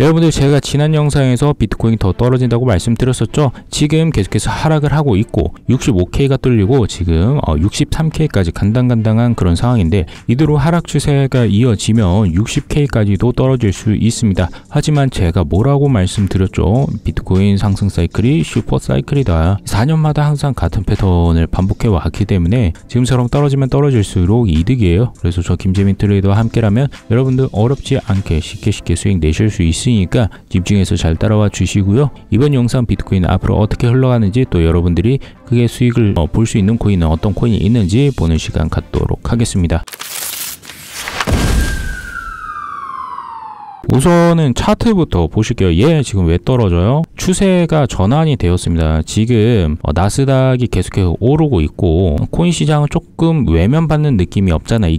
여러분들 제가 지난 영상에서 비트코인이 더 떨어진다고 말씀드렸었죠 지금 계속해서 하락을 하고 있고 65K가 뚫리고 지금 63K까지 어, 간당간당한 그런 상황인데 이대로 하락 추세가 이어지면 60K까지도 떨어질 수 있습니다 하지만 제가 뭐라고 말씀드렸죠 비트코인 상승 사이클이 슈퍼 사이클이다 4년마다 항상 같은 패턴을 반복해 왔기 때문에 지금처럼 떨어지면 떨어질수록 이득이에요 그래서 저 김재민 트레이더와 함께라면 여러분들 어렵지 않게 쉽게 쉽게 수익 내실 수 있습니다 있으니까 집중해서 잘 따라와 주시고요. 이번 영상 비트코인 앞으로 어떻게 흘러가는지 또 여러분들이 크게 수익을 어, 볼수 있는 코인은 어떤 코인이 있는지 보는 시간 갖도록 하겠습니다. 우선은 차트부터 보실게요. 얘 예, 지금 왜 떨어져요? 추세가 전환이 되었습니다. 지금 어, 나스닥이 계속해서 오르고 있고 코인 시장은 조금 외면받는 느낌이 없잖아 요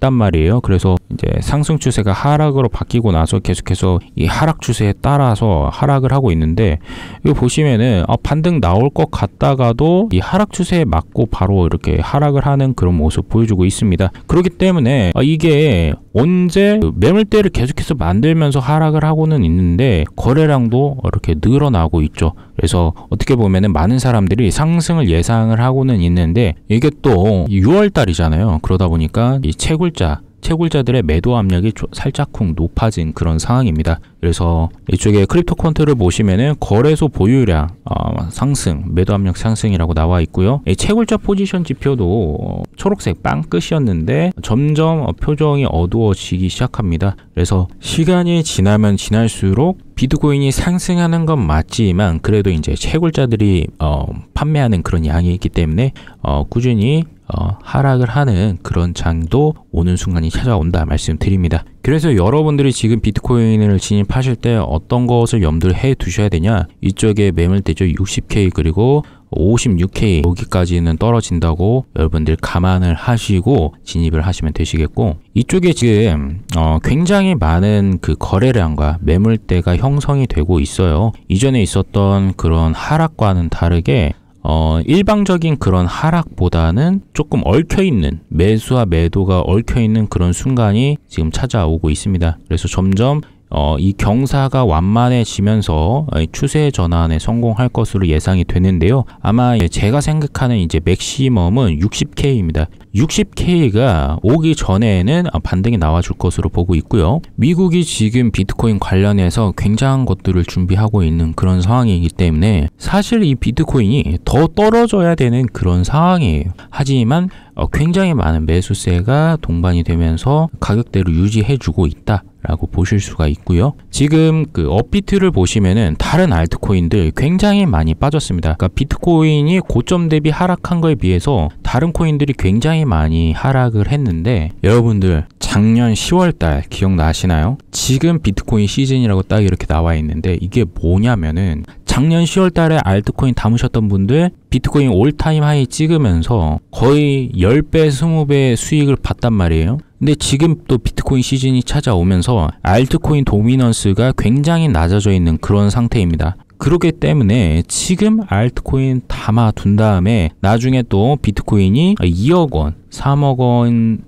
있단 말이에요. 그래서 이제 상승 추세가 하락으로 바뀌고 나서 계속해서 이 하락 추세에 따라서 하락을 하고 있는데 이거 보시면은 아 반등 나올 것 같다가도 이 하락 추세에 맞고 바로 이렇게 하락을 하는 그런 모습 보여주고 있습니다. 그렇기 때문에 아 이게 언제 그 매물대를 계속해서 만들면서 하락을 하고는 있는데 거래량도 이렇게 늘어나고 있죠. 그래서 어떻게 보면은 많은 사람들이 상승을 예상을 하고는 있는데 이게 또 6월 달이잖아요. 그러다 보니까 이 채굴 채굴자 채굴자들의 매도 압력이 살짝쿵 높아진 그런 상황입니다. 그래서 이쪽에 크립토 콘트를 보시면은 거래소 보유량 어, 상승, 매도 압력 상승이라고 나와 있고요. 채굴자 포지션 지표도 어, 초록색 빵끝이었는데 점점 표정이 어두워지기 시작합니다. 그래서 시간이 지나면 지날수록 비트코인이 상승하는 건 맞지만 그래도 이제 채굴자들이 어, 판매하는 그런 양이 있기 때문에 어, 꾸준히 어, 하락을 하는 그런 장도 오는 순간이 찾아온다 말씀드립니다. 그래서 여러분들이 지금 비트코인을 진입하실 때 어떤 것을 염두를 해 두셔야 되냐 이쪽에 매물대죠 60K 그리고 56K 여기까지는 떨어진다고 여러분들 감안을 하시고 진입을 하시면 되시겠고 이쪽에 지금 어 굉장히 많은 그 거래량과 매물대가 형성이 되고 있어요 이전에 있었던 그런 하락과는 다르게 어, 일방적인 그런 하락보다는 조금 얽혀있는 매수와 매도가 얽혀있는 그런 순간이 지금 찾아오고 있습니다. 그래서 점점 어, 이 경사가 완만해지면서 어, 추세 전환에 성공할 것으로 예상이 되는데요. 아마 제가 생각하는 이제 맥시멈은 60K입니다. 60K가 오기 전에는 반등이 나와줄 것으로 보고 있고요. 미국이 지금 비트코인 관련해서 굉장한 것들을 준비하고 있는 그런 상황이기 때문에 사실 이 비트코인이 더 떨어져야 되는 그런 상황이에요. 하지만 어, 굉장히 많은 매수세가 동반이 되면서 가격대를 유지해주고 있다. 라고 보실 수가 있고요. 지금 그 업비트를 보시면은 다른 알트코인들 굉장히 많이 빠졌습니다. 그러니까 비트코인이 고점 대비 하락한 거에 비해서 다른 코인들이 굉장히 상당히 많이 하락을 했는데 여러분들 작년 10월달 기억나시나요? 지금 비트코인 시즌이라고 딱 이렇게 나와 있는데 이게 뭐냐면은 작년 10월달에 알트코인 담으셨던 분들 비트코인 올타임 하이 찍으면서 거의 10배, 20배 수익을 봤단 말이에요. 근데 지금 또 비트코인 시즌이 찾아오면서 알트코인 도미넌스가 굉장히 낮아져 있는 그런 상태입니다. 그렇기 때문에 지금 알트코인 담아둔 다음에 나중에 또 비트코인이 2억 원, 3억 원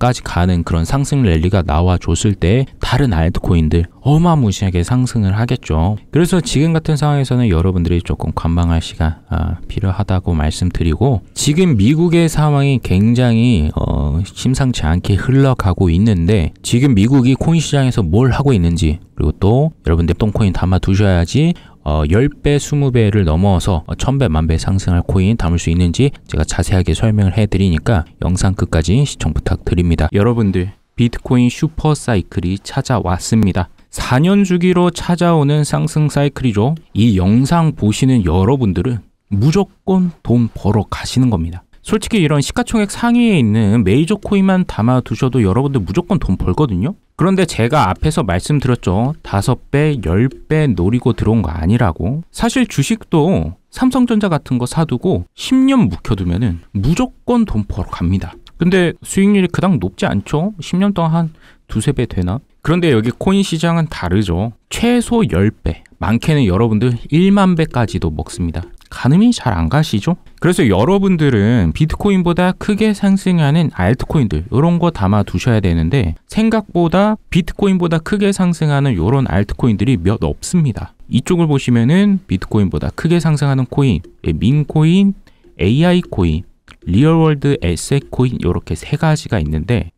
까지 가는 그런 상승 랠리가 나와줬을 때 다른 알트코인들 어마무시하게 상승을 하겠죠 그래서 지금 같은 상황에서는 여러분들이 조금 관망할 시간 아, 필요하다고 말씀드리고 지금 미국의 상황이 굉장히 어, 심상치 않게 흘러가고 있는데 지금 미국이 코인 시장에서 뭘 하고 있는지 그리고 또 여러분들 똥코인 담아 두셔야지 어, 10배, 20배를 넘어서 1000배, 만배 상승할 코인 담을 수 있는지 제가 자세하게 설명을 해드리니까 영상 끝까지 시청 부탁드립니다. 여러분들 비트코인 슈퍼 사이클이 찾아왔습니다. 4년 주기로 찾아오는 상승 사이클이죠. 이 영상 보시는 여러분들은 무조건 돈 벌어 가시는 겁니다. 솔직히 이런 시가총액 상위에 있는 메이저 코인만 담아두셔도 여러분들 무조건 돈 벌거든요. 그런데 제가 앞에서 말씀드렸죠. 5배, 10배 노리고 들어온 거 아니라고. 사실 주식도 삼성전자 같은 거 사두고 10년 묵혀두면 은 무조건 돈 벌어 갑니다. 근데 수익률이 그닥 높지 않죠? 10년 동안 한 두세 배 되나? 그런데 여기 코인 시장은 다르죠. 최소 10배, 많게는 여러분들 1만 배까지도 먹습니다. 가늠이 잘 안 가시죠? 그래서 여러분들은 비트코인보다 크게 상승하는 알트코인들 이런 거 담아 두셔야 되는데 생각보다 비트코인보다 크게 상승하는 이런 알트코인들이 몇 없습니다. 이쪽을 보시면은 비트코인보다 크게 상승하는 코인, 예, 민코인, AI 코인, 리얼월드 에셋 코인 이렇게 세 가지가 있는데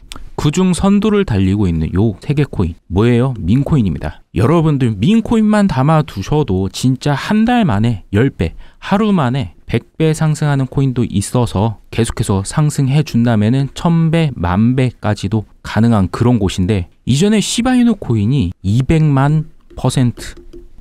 그중 선두를 달리고 있는 요세개 코인 뭐예요? 민코인입니다. 여러분들 민코인만 담아 두셔도 진짜 한 달 만에 10배, 하루 만에 100배 상승하는 코인도 있어서 계속해서 상승해 준다면은 1000배, 만배까지도 가능한 그런 곳인데 이전에 시바이누 코인이 200만 퍼센트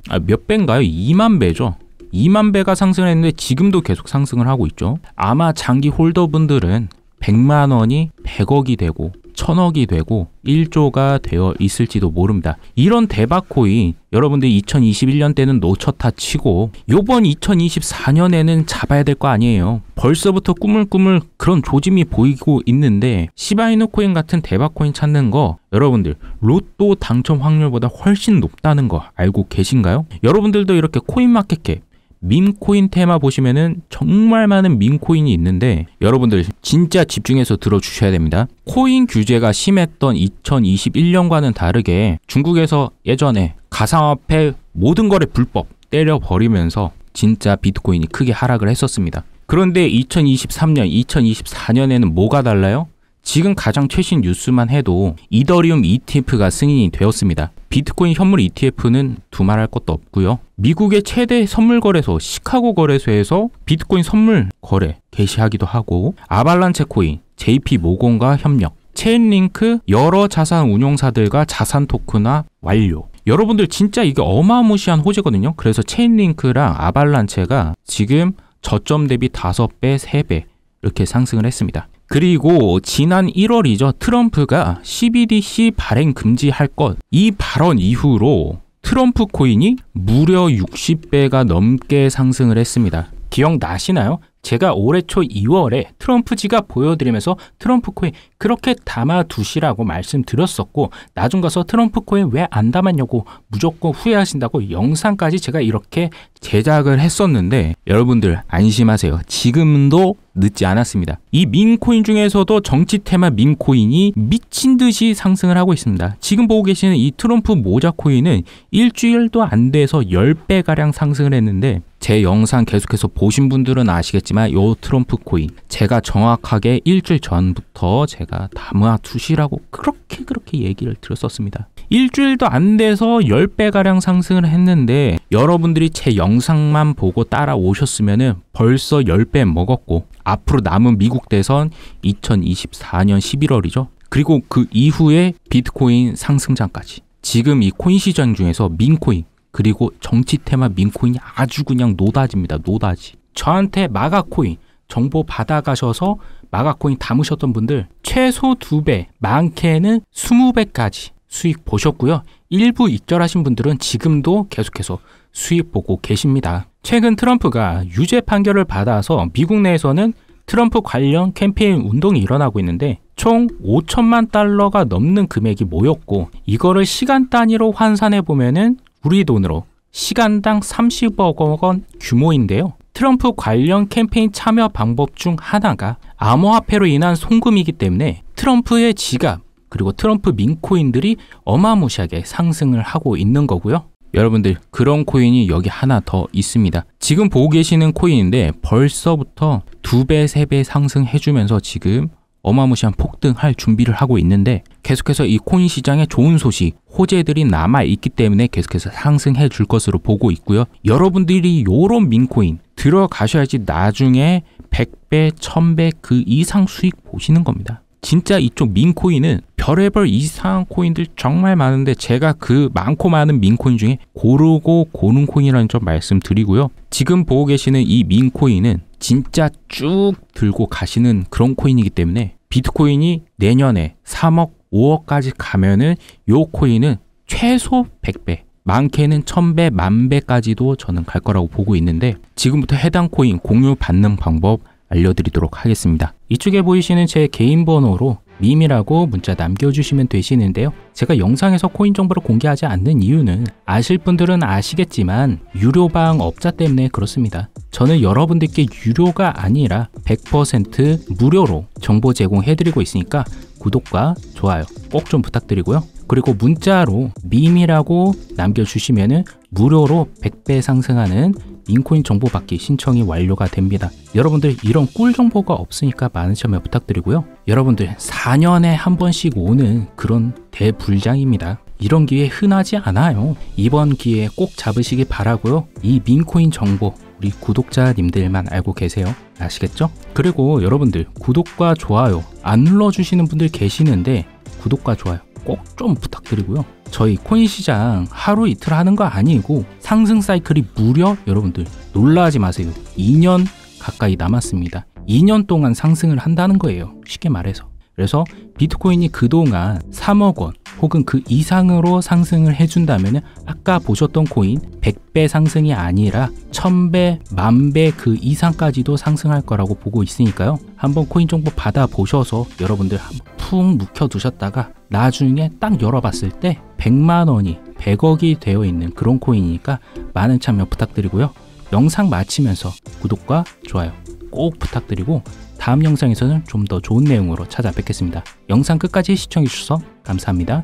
아, 몇 배인가요? 2만 배죠. 2만 배가 상승했는데 지금도 계속 상승을 하고 있죠. 아마 장기 홀더분들은 100만 원이 100억이 되고 천억이 되고 1조가 되어 있을지도 모릅니다. 이런 대박코인 여러분들 2021년 때는 놓쳤다 치고 요번 2024년에는 잡아야 될 거 아니에요. 벌써부터 꾸물꾸물 그런 조짐이 보이고 있는데 시바이노 코인 같은 대박코인 찾는 거 여러분들 로또 당첨 확률보다 훨씬 높다는 거 알고 계신가요? 여러분들도 이렇게 코인마켓캡 민코인 테마 보시면은 정말 많은 민코인이 있는데 여러분들 진짜 집중해서 들어주셔야 됩니다. 코인 규제가 심했던 2021년과는 다르게 중국에서 예전에 가상화폐 모든 거래 불법 때려버리면서 진짜 비트코인이 크게 하락을 했었습니다. 그런데 2023년, 2024년에는 뭐가 달라요? 지금 가장 최신 뉴스만 해도 이더리움 ETF가 승인이 되었습니다. 비트코인 현물 ETF는 두말할 것도 없고요. 미국의 최대 선물 거래소 시카고 거래소에서 비트코인 선물 거래 개시하기도 하고 아발란체 코인, JP 모건과 협력, 체인링크 여러 자산 운용사들과 자산 토크나 완료. 여러분들 진짜 이게 어마무시한 호재거든요. 그래서 체인링크랑 아발란체가 지금 저점 대비 5배, 3배 이렇게 상승을 했습니다. 그리고 지난 1월이죠. 트럼프가 CBDC 발행 금지할 것 이 발언 이후로 트럼프 코인이 무려 60배가 넘게 상승을 했습니다. 기억나시나요? 제가 올해 초 2월에 트럼프지가 보여드리면서 트럼프 코인 그렇게 담아두시라고 말씀드렸었고 나중 가서 트럼프 코인왜 안 담았냐고 무조건 후회하신다고 영상까지 제가 이렇게 제작을 했었는데 여러분들 안심하세요. 지금도 늦지 않았습니다. 이 민코인 중에서도 정치 테마 민코인이 미친 듯이 상승을 하고 있습니다. 지금 보고 계시는 이 트럼프 모자 코인은 일주일도 안 돼서 10배가량 상승을 했는데 제 영상 계속해서 보신 분들은 아시겠지만 요 트럼프 코인 제가 정확하게 일주일 전부터 제가 담화 두시라고 그렇게 그렇게 얘기를 들었었습니다 일주일도 안 돼서 10배가량 상승을 했는데 여러분들이 제 영상만 보고 따라오셨으면 벌써 10배 먹었고 앞으로 남은 미국 대선 2024년 11월이죠. 그리고 그 이후에 비트코인 상승장까지 지금 이 코인 시장 중에서 민코인 그리고 정치 테마 민코인이 아주 그냥 노다지입니다. 노다지. 저한테 마가코인 정보 받아가셔서 마가코인 담으셨던 분들 최소 2배 많게는 2 0 배까지 수익 보셨고요. 일부 익절하신 분들은 지금도 계속해서 수익 보고 계십니다. 최근 트럼프가 유죄 판결을 받아서 미국 내에서는 트럼프 관련 캠페인 운동이 일어나고 있는데 총 5천만 달러가 넘는 금액이 모였고 이거를 시간 단위로 환산해 보면은 우리 돈으로 시간당 30억 원 규모인데요. 트럼프 관련 캠페인 참여 방법 중 하나가 암호화폐로 인한 송금이기 때문에 트럼프의 지갑 그리고 트럼프 민코인들이 어마무시하게 상승을 하고 있는 거고요. 여러분들 그런 코인이 여기 하나 더 있습니다. 지금 보고 계시는 코인인데 벌써부터 두 배, 세 배 상승해주면서 지금 어마무시한 폭등할 준비를 하고 있는데 계속해서 이 코인 시장에 좋은 소식, 호재들이 남아있기 때문에 계속해서 상승해 줄 것으로 보고 있고요. 여러분들이 요런 민코인 들어가셔야지 나중에 100배, 1000배 그 이상 수익 보시는 겁니다. 진짜 이쪽 민코인은 별의별 이상한 코인들 정말 많은데 제가 그 많고 많은 민코인 중에 고르고 고는 코인이라는 점 말씀드리고요. 지금 보고 계시는 이 민코인은 진짜 쭉 들고 가시는 그런 코인이기 때문에 비트코인이 내년에 3억, 5억까지 가면은 요 코인은 최소 100배, 많게는 1000배, 만배까지도 저는 갈 거라고 보고 있는데 지금부터 해당 코인 공유 받는 방법 알려드리도록 하겠습니다. 이쪽에 보이시는 제 개인 번호로 밈이라고 문자 남겨주시면 되시는데요. 제가 영상에서 코인 정보를 공개하지 않는 이유는 아실 분들은 아시겠지만 유료방 업자 때문에 그렇습니다. 저는 여러분들께 유료가 아니라 100% 무료로 정보 제공해드리고 있으니까 구독과 좋아요 꼭 좀 부탁드리고요. 그리고 문자로 밈이라고 남겨주시면은 무료로 100배 상승하는 인코인 정보 받기 신청이 완료가 됩니다. 여러분들 이런 꿀 정보가 없으니까 많은 참여 부탁드리고요. 여러분들 4년에 한 번씩 오는 그런 대불장입니다. 이런 기회 흔하지 않아요. 이번 기회에 꼭 잡으시기 바라고요. 이 민코인 정보 우리 구독자님들만 알고 계세요. 아시겠죠? 그리고 여러분들 구독과 좋아요 안 눌러주시는 분들 계시는데 구독과 좋아요 꼭좀 부탁드리고요. 저희 코인 시장 하루 이틀 하는 거 아니고 상승 사이클이 무려 여러분들 놀라지 마세요. 2년 가까이 남았습니다. 2년 동안 상승을 한다는 거예요. 쉽게 말해서. 그래서 비트코인이 그동안 3억 원 혹은 그 이상으로 상승을 해준다면 아까 보셨던 코인 100배 상승이 아니라 1000배, 1 0배그 이상까지도 상승할 거라고 보고 있으니까요. 한번 코인 정보 받아보셔서 여러분들 푹 묵혀두셨다가 나중에 딱 열어봤을 때 100만 원이 100억이 되어 있는 그런 코인이니까 많은 참여 부탁드리고요. 영상 마치면서 구독과 좋아요 꼭 부탁드리고 다음 영상에서는 좀 더 좋은 내용으로 찾아뵙겠습니다. 영상 끝까지 시청해주셔서 감사합니다.